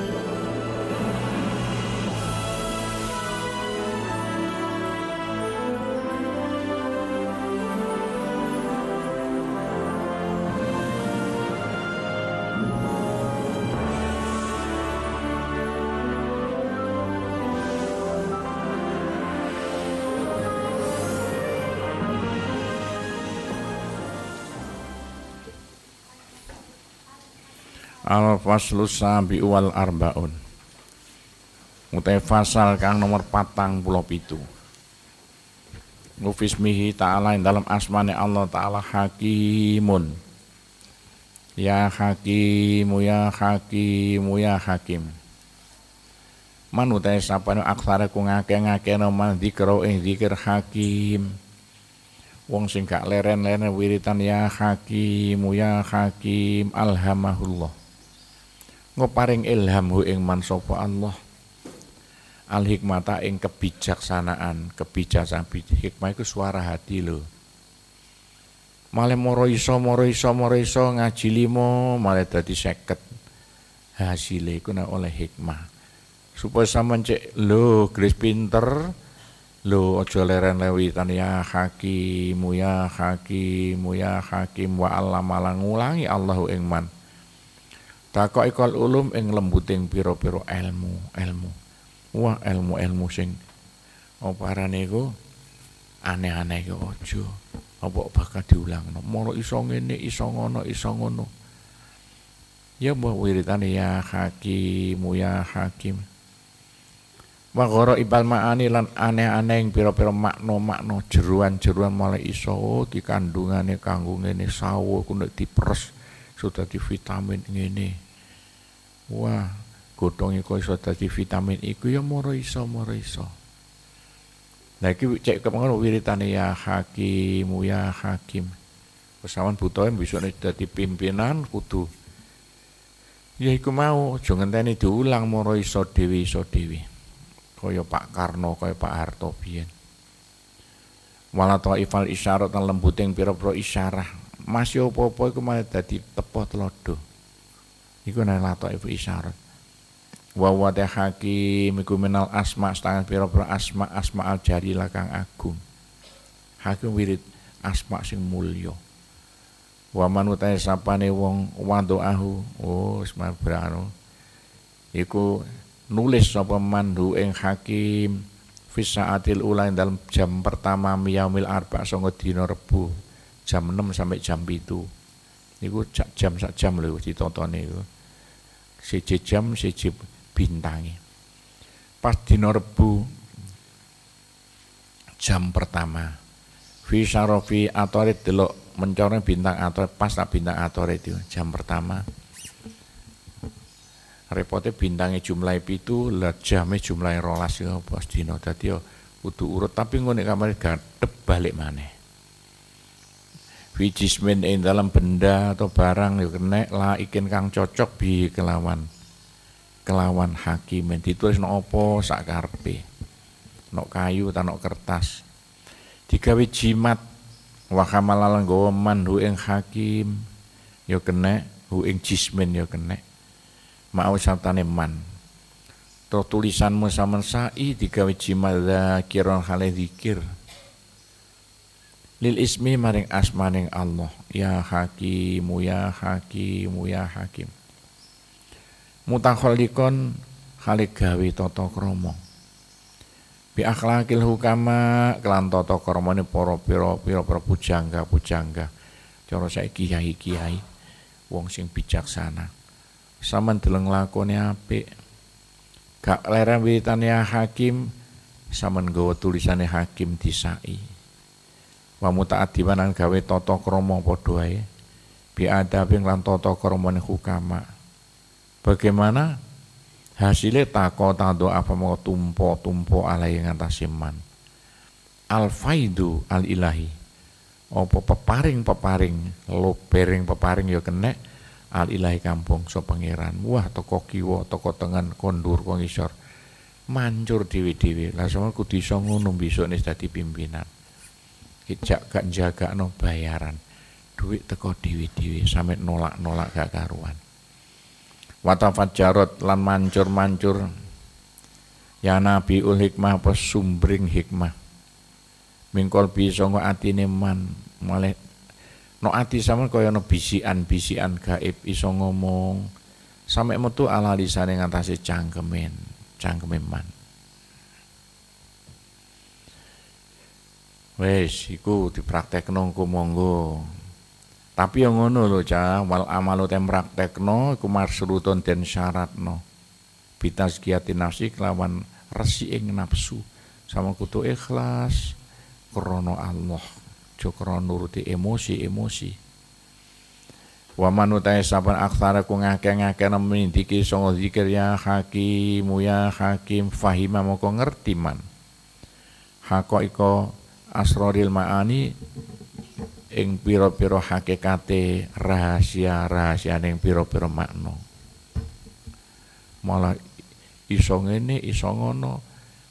Thank you. al faslus sabi wal arbaun mutai fasal kang nomor patang pulau pitu Mihi ta'ala yang dalam asmane Allah ta'ala hakimun Ya hakimu ya hakimu ya hakim Man utai sapane aksara ku ngake-ngake man dikro diker dikir hakim wong sing leren-leren wiritan ya hakim ya hakim alhamahullah ngoparing ilham hu ing man Allah al hikmata ing kebijaksanaan kebijaksanaan hikmah itu suara hati lo Male moro iso moro iso moro iso ngaji limo male tadi seket hasilnya itu oleh hikmah supaya sama cek lo gris pinter lo ojo leren lewitan ya hakimu ya hakimu ya hakim wa malang ngulangi Allahu ingman Takok ikal ulum ing lembuting piro-piro ilmu, ilmu. Wah, ilmu-ilmu sing apa arane iku aneh-aneh iku aja. Apa bakal diulangno. Moro iso ngene, iso ngono, iso ngono. Ya mbah wiritan ya hakim, ya hakim. Wa ghara ibal ma'ani lan aneh-aneh piro pira makno makno, jeruan-jeruan malah iso kandungan kanggo ngene sawu sawo nek diperes sudah di vitamin ini wah godhong iku iso dadi vitamin iku ya moro iso moro iso nah iki cek kepengen wiritane ya hakim ya hakim pesawat butuhe bisa dadi pimpinan kudu ya iku mau aja ngenteni diulang moro iso dewi iso dewi kaya Pak Karno kaya Pak Harto biyen wala taifal isyarat lan lembuting pira-pira isyarah masih apa-apa iku malah dadi tepo telodo iku nek latok ibu isyarat wa wa hakim iku minal asma setengah pira-pira asma asma al jari lakang agung hakim wirid asma sing mulya wa sapa sapane wong ahu. oh semar berano iku nulis sapa mandu ing hakim fis saatil ula dalam jam pertama miyamil arba sanga dina rebu jam 6 sampai jam itu niku cak jam sak jam lho ditontone iku siji jam siji bintangi pas dina rebu jam pertama fi syarafi atore delok mencoreng bintang atore pas tak bintang atore itu jam pertama repotnya bintangnya jumlah itu lah jamnya jumlah rolas ya pas dino tadi yo urut tapi ngonek kamar gadep balik mana Wijismin ing dalam benda atau barang yo ya kene la ikin kang cocok bi kelawan kelawan hakimin ditulis no opo sak karpe no kayu tanok kertas digawe jimat wa kamalalan man hu ing hakim yo ya kene hu ing jismin yo ya kena mau satane man to tulisanmu sama sai digawe jimat kiron hale zikir lil ismi maring asmaning Allah ya hakimu ya hakimu ya hakim mutakholikon khalik gawe tata krama bi akhlakil hukama kelan tata kramane para pira-pira pujangga-pujangga cara saiki kiai-kiai wong sing bijaksana Sama deleng lakone apik gak leren wiritane hakim sampean nggawa tulisane hakim disai wa muta'addiban lan gawe tata krama padha ae bi adabing lan tata krama hukama bagaimana hasilnya tako tando apa mau tumpo tumpo alai atas iman al faidu al ilahi opo peparing peparing ya pering peparing yo kene al ilahi kampung so pangeran wah toko kiwo toko tengan kondur kongisor mancur diwi diwi lah semua kudu iso ngono besok nih jadi pimpinan kejak gak jaga no bayaran duit teko dewi-dewi sampai nolak-nolak gak karuan watafat jarot lan mancur-mancur ya nabi ul hikmah apa sumbring hikmah mingkol bisongo atine man malih no ati sama kaya no bisian-bisian gaib iso ngomong sampai metu ala lisane ngatasi cangkemen cangkemen man Wes, iku dipraktekno engko monggo. Tapi yang ngono lho cah, wal amalu temraktekno iku marsrutun den syaratno. Bitaskiyati nafsi kelawan resi ing nafsu sama kutu ikhlas krono Allah jo nuruti emosi-emosi wa manutai saban aksara ku ngake ngakeh nemindiki songo zikir ya hakim ya hakim fahima moko ngerti man hako iko asroril ma'ani ing piro-piro hakikate rahasia-rahasia ing piro-piro makna. Malah isong ini isong ono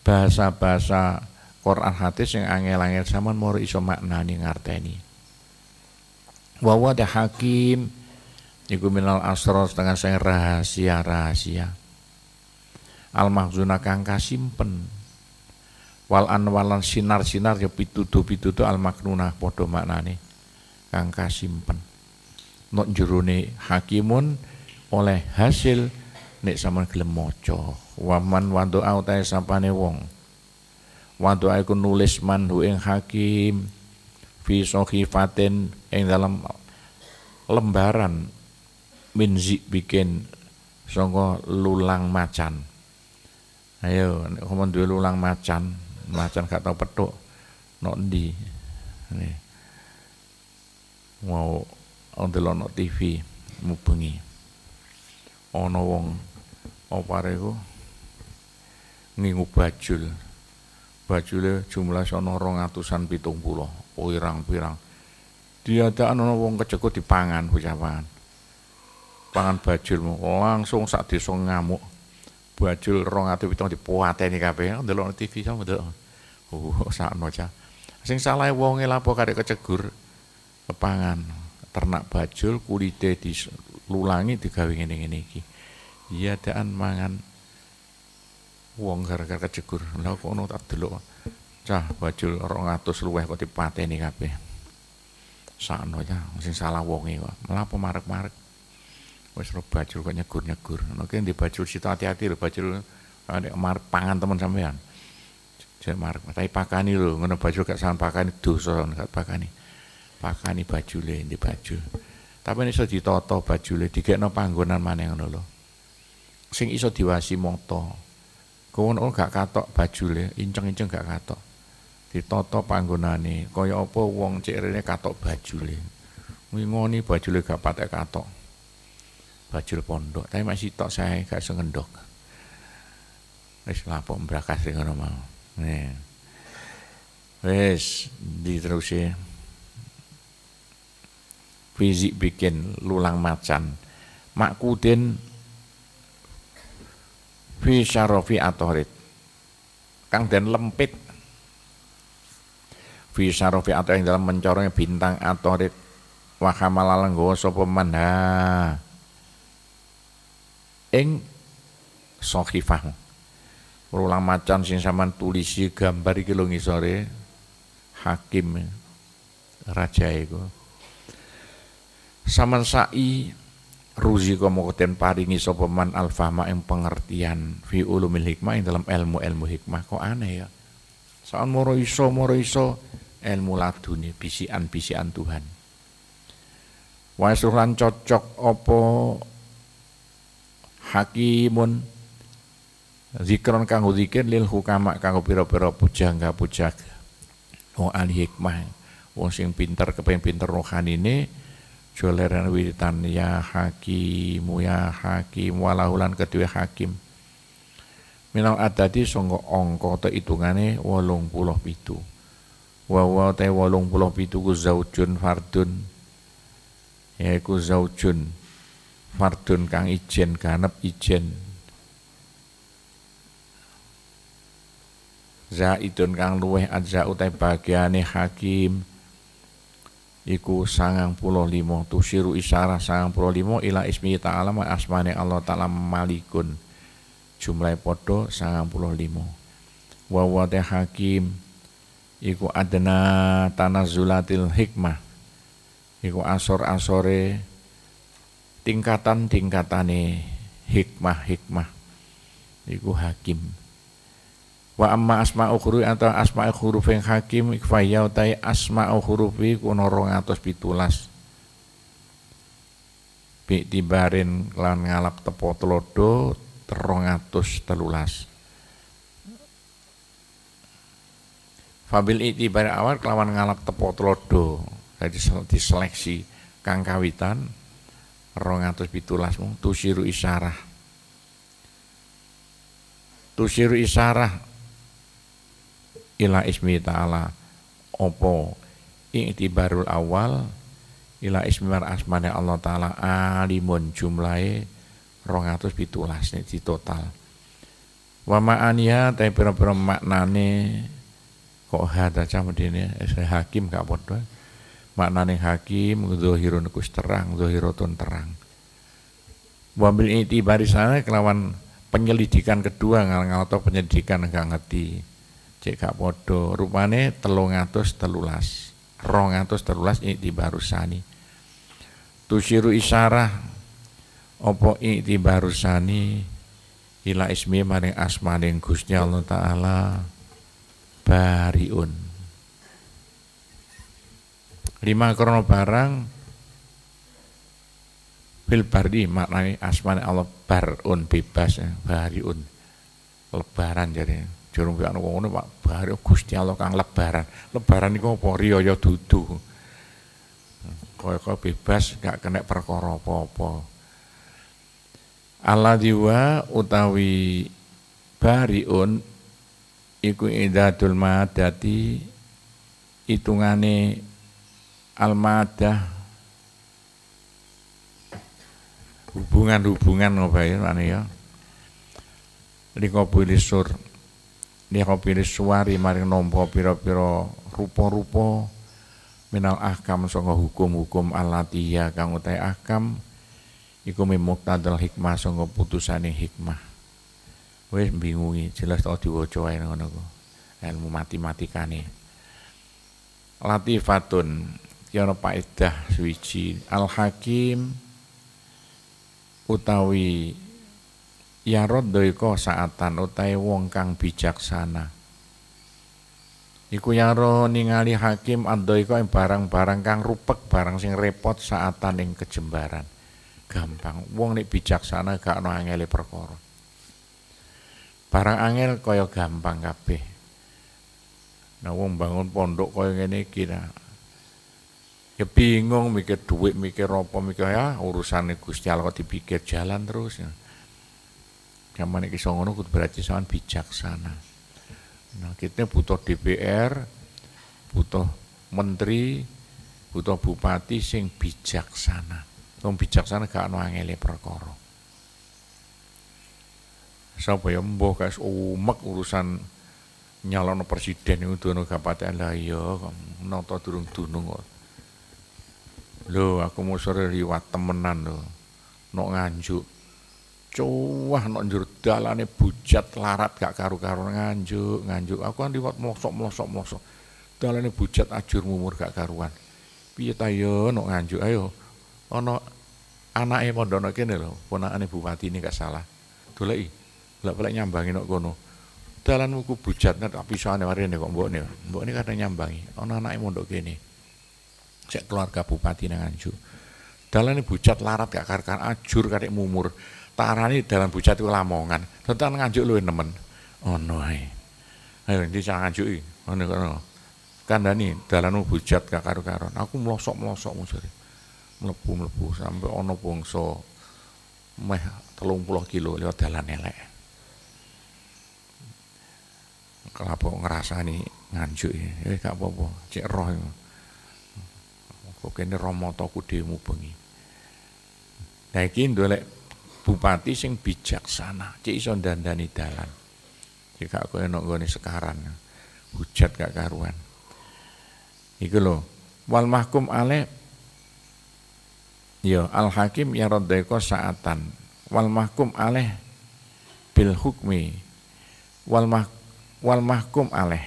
Bahasa-bahasa Quran hadis yang angel-angel sampean moro iso maknani ngarteni. Wawa wada hakim iku minal asrar setengah saya rahasia-rahasia. Al mahzuna kang kasimpen wal anwalan sinar-sinar ya pitudo pitudo al maknunah podo maknane kang kasimpen not jerone hakimun oleh hasil nek sama gelem waman wando doa utahe sapane wong wanto aku nulis manhu ing hakim fi sahifatin ing dalam lembaran minzi bikin songko lulang macan ayo nek duwe lulang macan macan gak tau petuk nok ndi mau ndelok nok TV mubengi ana wong apa ngingu bajul bajule jumlah sono rong atusan pitung puluh pirang-pirang oh, diadaan ana wong kecekut dipangan ucapan pangan bajul langsung sak desa ngamuk bajul di 270 dipateni udah ndelok TV sama udah, Oh, saat noja, Sing salah wonge lapo karek kecegur kepangan ternak bajul kulite di kawing ini-ini ki, Iya daan mangan wong gara-gara kecegur, Lah kok ono tak Cah bajul atau luweh kok dipateni kabeh. saat noja, sing salah wonge kok. lapo marek-marek wis ro bajul kok nyegur-nyegur. Nah, ki di bajul sita hati-hati lho bajul ah, nek mar pangan temen sampean. Jek mar tapi pakani lho ngono bajul gak sampean pakani dosa gak pakani. Pakani bajule di bajul. Tapi iso ditata bajule digekno panggonan maneh ngono lho. Sing iso diwasi moto Kowe ora gak katok bajule, inceng-inceng gak katok. Ditata panggonane, kaya apa wong cek baju katok bajule. Ngingoni bajule gak patek katok bajul pondok tapi masih tok saya gak sengendok wis lapok mbrakas ngono mau nih wis diterusi e? fizik bikin lulang macan makudin fi syarofi atorit kang den lempit fi syarofi atau yang dalam mencorongnya bintang atorit wakamalalenggo lenggowo sopeman haa ing sokhifahmu ulang macan sing saman tulisi gambar iki lho ngisore hakim raja iku saman sai ruzi kamu kuten paringi sapa alfama ing pengertian fi ulumil hikmah yang dalam ilmu ilmu hikmah kok aneh ya saon moro iso moro iso ilmu ladune bisian-bisian Tuhan wa lan cocok opo hakimun zikron kanggo zikir lil hukama kanggo pira-pira pujangga pujaga wong ahli hikmah wong sing pinter kepengin pinter ini, joleran wiritan ya, ya hakim ya hakim walahulan kedua hakim songo adadi sangka angka ta hitungane pitu. wa wa ta puloh ku zaujun fardun ku zaujun Mardun kang ijen ganep ijen Zaidun kang luweh adza utai bagiane hakim iku sangang puluh limo tusiru isara sangang puluh limo ila ismi ta'ala ma asmane Allah ta'ala malikun jumlah podo sangang puluh limo wawate hakim iku adena zulatil hikmah iku asor-asore tingkatan-tingkatane hikmah-hikmah iku hakim. Wa amma asma huruf atau asma huruf yang hakim ikfaya utai asma'u huruf iku 217. tibarin lan ngalap tepo telodo telulas, Fabil itibar awal kelawan ngalap tepo telodo. Jadi diseleksi kang kawitan Rongatus pitulas mu tusiru isyarah tusiru isyarah ila ismi ta'ala opo barul awal ila ismar asmane Allah taala alimun jumlahe 217 ini di total wa ania tapi pira-pira maknane kok hadaca medene eh, hakim gak bodoh? maknane hakim zahirun kus terang zahiratun terang wabil di sana kelawan penyelidikan kedua ngal atau penyelidikan gak ngerti cek gak podo rupane telung atus telulas rong atus telulas rusani, tusiru isyarah opo ini rusani, ila ismi maring asmaning gusnya Allah Ta'ala bariun lima krono barang fil bardi maknanya asmane Allah barun bebas ya, bariun lebaran jadi jurung pian wong ngono Pak bari Gusti Allah kang lebaran lebaran iku apa riyaya dudu kaya bebas gak kena perkara apa-apa Allah diwa utawi bariun iku idadul madati hitungane Al-Madah hubungan-hubungan apa ya ane ya likobili sur likobili suwari maring nompo piro-piro rupo-rupo. minal ahkam songo hukum-hukum alatiyah kang utai ahkam iku mimuktadal hikmah songo putusan hikmah Wes bingungi jelas tau diwocoy ae ngono ku ilmu nih. latifatun iki ana faedah suwiji al hakim utawi yarod doiko saatan utai wong kang bijaksana Iku yaro ningali hakim adoiko ing barang-barang kang rupek barang sing repot saatan ing kejembaran. Gampang. Wong nek bijaksana gak ana angele perkara. Barang angel kaya gampang kabeh. Nah wong bangun pondok kaya ngene kira. Nah ya bingung mikir duit mikir ropo mikir ya urusan Gusti Allah dipikir jalan terus ya. zaman iki songono kudu berarti sangat bijaksana nah kita butuh DPR butuh menteri butuh bupati sing bijaksana wong bijaksana gak ono angele perkara sapa ya mbuh kas umek urusan nyalono presiden itu dono gak lah iya nata durung dunung kok Lho aku mau sore riwat temenan lho. Nok nganjuk. Cowah nok njur dalane bujat larat gak karu-karu nganjuk, nganjuk. Aku kan riwat mlosok-mlosok-mlosok. Dalane bujat ajur mumur gak karuan. Piye tayo yo nok nganjuk ayo. Ana anake mondhono kene lho, ponakane bupati ini gak salah. Doleki. Lah pelek nyambangi nok kono. bujat ku bujatnya soalnya pisahane marine kok mbokne. Mbokne kadang nyambangi. ono Ana anake mondok kene cek keluarga bupati nang Anjuk. ini bucat larat gak karkan ajur karek mumur. Tarani dalan bucat iku Lamongan. Tentang nganjuk luwih nemen. Ono oh, ae. Ayo ndi sang Anjuk iki. Ono kono. Kandani dalanmu bujat gak karo-karon. Aku melosok-melosok musir. Melepuh melepuh sampe ono pungso meh 30 kilo lewat dalan elek. ngerasa nih nganjuk ya, eh gak apa-apa, cek roh ini kok kene toku demo bengi nah iki ndolek bupati sing bijaksana cek iso dandani dalan Jika aku koyo nok sekarang, hujat gak karuan iku lo wal mahkum ale yo ya, al hakim ya rodeko saatan wal mahkum ale bil hukmi wal mahkum wal mahkum aleh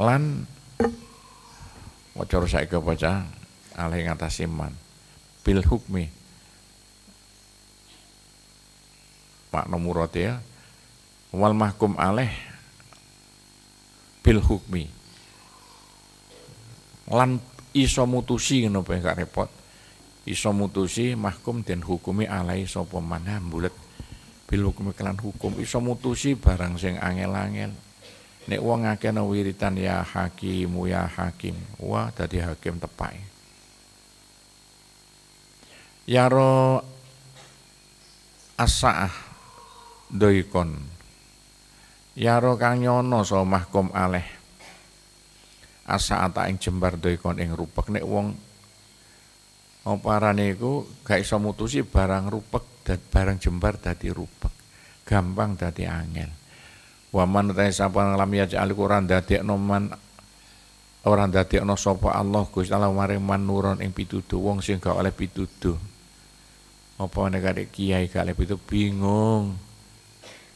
lan wajar saya baca alai ngatas iman bil hukmi Pak Nomurot ya wal mahkum alih bil hukmi lan iso mutusi ngono pe gak repot iso mutusi mahkum dan hukumi alai sapa manah bulet bil hukmi kelan hukum iso mutusi barang sing angel-angel nek wong akeh wiritan ya hakimu ya hakim wah dadi hakim tepake yaro asa'ah doikon yaro kang nyono so mahkum aleh asa'ah ata ing jembar doikon ing rupek nek wong oparane iku gak iso mutusi barang rupek dan barang jembar dadi rupek gampang dadi angel waman ta sapa lam yaj'al Quran dadekno man orang dadekno sapa Allah Gusti Allah maring manuron ing pituduh wong sing gak oleh pituduh apa nek kiai kalep itu bingung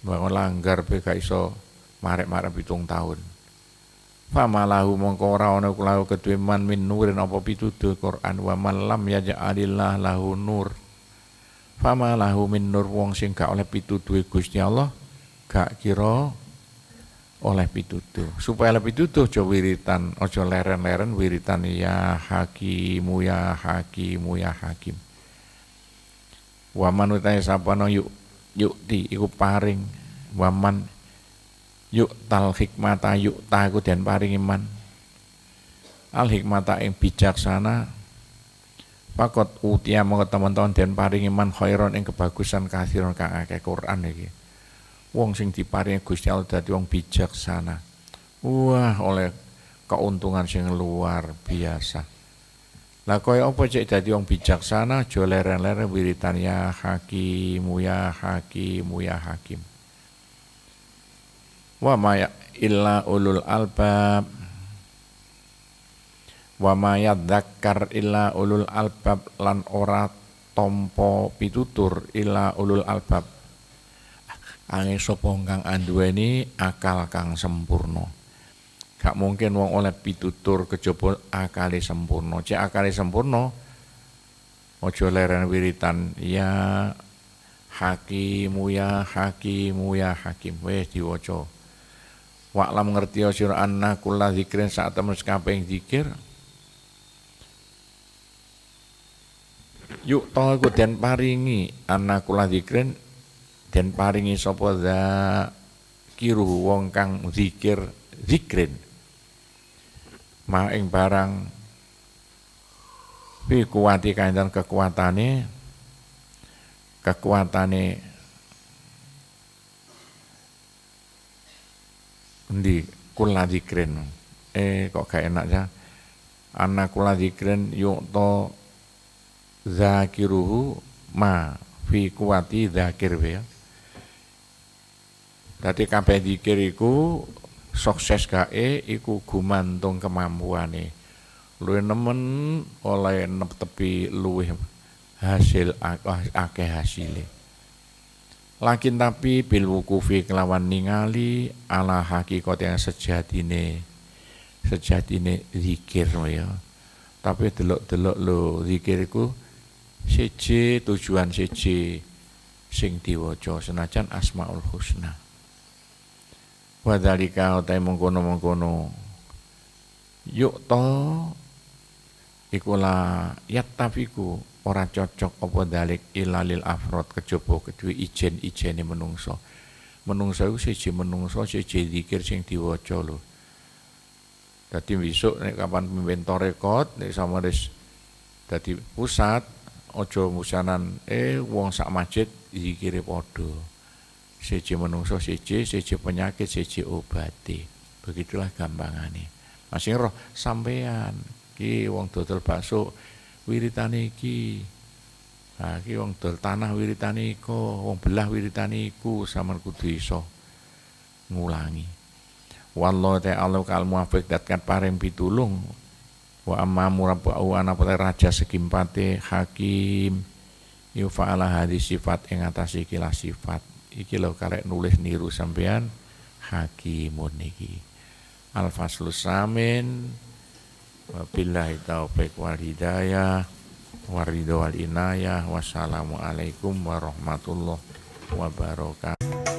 bangun langgar pe gak iso marek-marek pitung tahun fama lahu mongkora ono lahu kedue man min nurin apa pitutur Quran wa man lam yaj'alillah lahu nur Fama lahu min nur wong sing gak oleh pituduhe Gusti Allah gak kira oleh pitutu supaya oleh pituduh aja wiritan aja leren-leren wiritan ya hakimu ya hakimu ya hakim waman utahe sapana yuk di iku paring waman yuk tal hikmata yuk ta dan den paring iman al hikmata ing bijaksana pakot utia mongko teman-teman den paring iman khairon yang kebagusan kasiron kang akeh Quran lagi wong sing diparingi Gusti Allah dadi wong bijaksana wah oleh keuntungan sing luar biasa lah kaya apa cek dadi wong bijaksana aja leren-leren wiritan ya hakim ya hakim ya hakim. Wa ma ya illa ulul albab wa ma yadzakkar illa ulul albab lan ora tompo pitutur illa ulul albab. Angin sapa kang anduweni akal kang sempurna. Gak mungkin wong oleh pitutur kejopo akali sempurna. Cek akale sempurna ojo leren wiritan ya hakimu ya hakimu ya hakim wis diwaca. Wa'lam ngerti sira anna kula zikrin saat temen kabeh zikir Yuk to aku den paringi anna kula zikrin den paringi sapa za kiru wong kang zikir zikrin maing barang fi kuwati kanjeng kekuatane kekuatane endi kula dikren eh kok gak enak ya anak kula yuk to zakiruhu ma fi kuwati zakir ya Dadi kabeh dikiriku sukses gae iku gumantung kemampuane. Luwih nemen oleh tepi luwih hasil ah, akeh hasile. Lakin tapi bil wukufi kelawan ningali ala hakikat yang sejatine sejatine zikir ya. Tapi delok-delok lo zikirku iku siji tujuan siji sing diwaca senajan asmaul husna. Wadhalika utai mengkono-mengkono Yuk to Ikula yattafiku Ora cocok apa dalik ilalil afrod kejobo kedua ijen ijeni menungso Menungso itu siji menungso siji dikir sing diwaca lho Dadi besok nek kapan pimpin rekod, nek sama res dadi pusat ojo musanan eh wong sak masjid zikire podo siji menungso siji, siji penyakit, siji obati. Begitulah gampangane. Masih roh sampean ki wong dodol bakso wiritane iki. Ha nah, ki wong dodol tanah wiritane iku, wong belah wiritane iku sampean kudu iso ngulangi. Wallahu ta'ala kal muwafiq datkan paring pitulung wa amma murabba'u ana raja sekimpate hakim yu fa'ala hadis sifat yang atas ikilah sifat iki lho karek nulis niru sampean hakimun niki al faslus samin wabillahi taufik wal hidayah waridho wal inayah wassalamualaikum warahmatullahi wabarakatuh